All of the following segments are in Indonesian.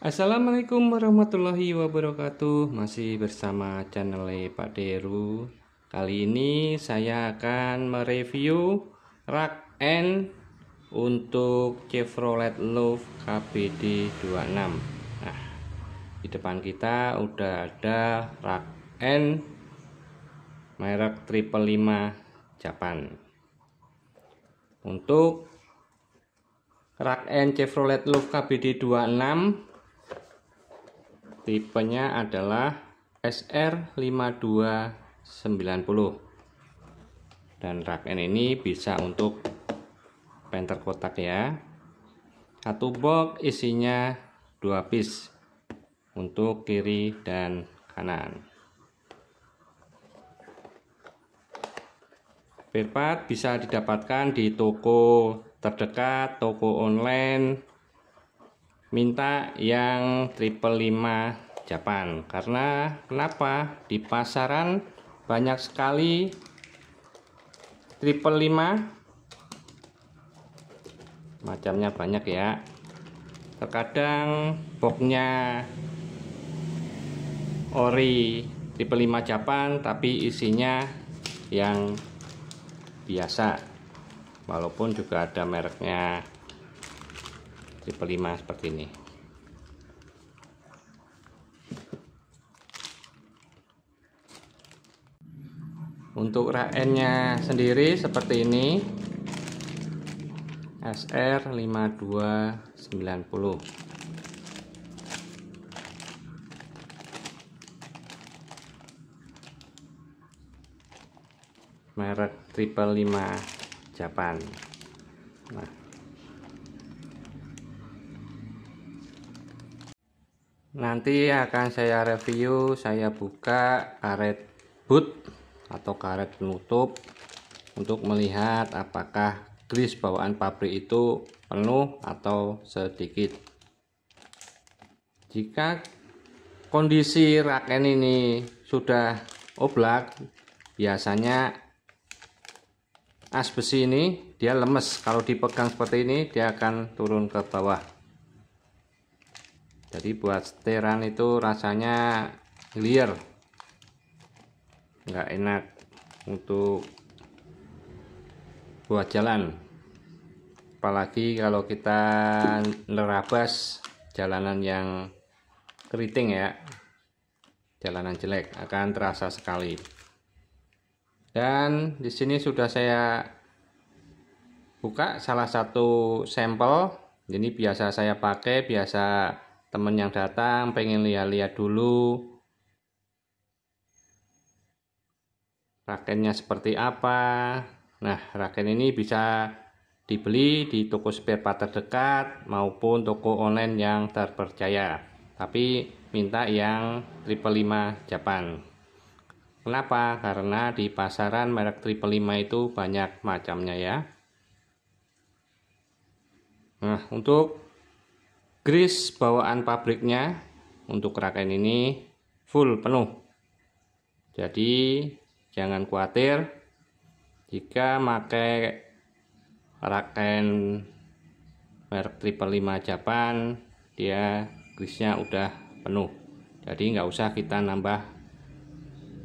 Assalamualaikum warahmatullahi wabarakatuh Masih bersama channel Pak Deru Kali ini saya akan mereview rak N untuk Chevrolet Love KBD 26 Nah di depan kita udah ada rak N merek Triple Lima Japan Untuk rak N Chevrolet Love KBD 26 tipenya adalah SR5290 dan rak N ini bisa untuk penter kotak ya satu box isinya dua piece untuk kiri dan kanan Spare bisa didapatkan di toko terdekat, toko online, minta yang triple 5 Japan karena kenapa di pasaran banyak sekali triple 5 macamnya banyak ya terkadang boxnya ori triple 5 Japan tapi isinya yang biasa walaupun juga ada mereknya triple 5 seperti ini untuk rak nya sendiri seperti ini SR5290 merek triple 5 Japan nah nanti akan saya review saya buka karet boot atau karet penutup untuk melihat apakah grease bawaan pabrik itu penuh atau sedikit jika kondisi raken ini sudah oblak biasanya as besi ini dia lemes kalau dipegang seperti ini dia akan turun ke bawah jadi buat setiran itu rasanya clear nggak enak untuk buat jalan apalagi kalau kita nerabas jalanan yang keriting ya jalanan jelek akan terasa sekali dan di sini sudah saya buka salah satu sampel ini biasa saya pakai biasa teman yang datang pengen lihat-lihat dulu raketnya seperti apa nah raket ini bisa dibeli di toko spare part terdekat maupun toko online yang terpercaya tapi minta yang triple 5 Japan kenapa? karena di pasaran merek triple 5 itu banyak macamnya ya nah untuk Gris bawaan pabriknya untuk rakain ini full penuh. Jadi jangan khawatir jika pakai rakain merek triple 5 Japan dia grisnya udah penuh. Jadi nggak usah kita nambah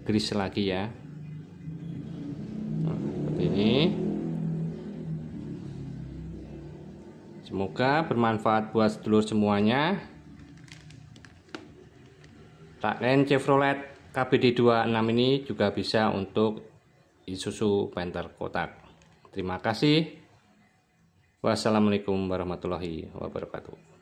gris lagi ya. Nah, seperti ini. Semoga bermanfaat buat sedulur semuanya. Raklen Chevrolet KBD26 ini juga bisa untuk Isuzu Panther kotak. Terima kasih. Wassalamualaikum warahmatullahi wabarakatuh.